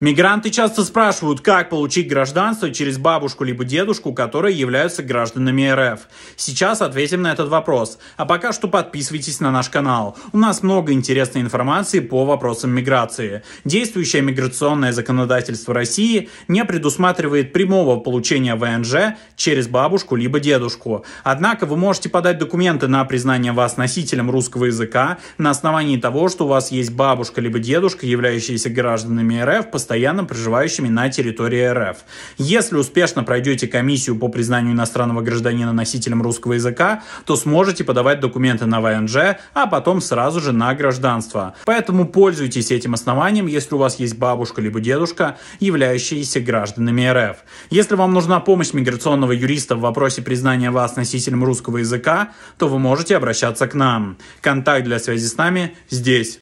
Мигранты часто спрашивают, как получить гражданство через бабушку либо дедушку, которые являются гражданами РФ. Сейчас ответим на этот вопрос. А пока что подписывайтесь на наш канал. У нас много интересной информации по вопросам миграции. Действующее миграционное законодательство России не предусматривает прямого получения ВНЖ через бабушку либо дедушку. Однако вы можете подать документы на признание вас носителем русского языка на основании того, что у вас есть бабушка либо дедушка, являющиеся гражданами РФ, постоянно проживающими на территории РФ. Если успешно пройдете комиссию по признанию иностранного гражданина носителем русского языка, то сможете подавать документы на ВНЖ, а потом сразу же на гражданство. Поэтому пользуйтесь этим основанием, если у вас есть бабушка либо дедушка, являющиеся гражданами РФ. Если вам нужна помощь миграционного юриста в вопросе признания вас носителем русского языка, то вы можете обращаться к нам. Контакт для связи с нами здесь.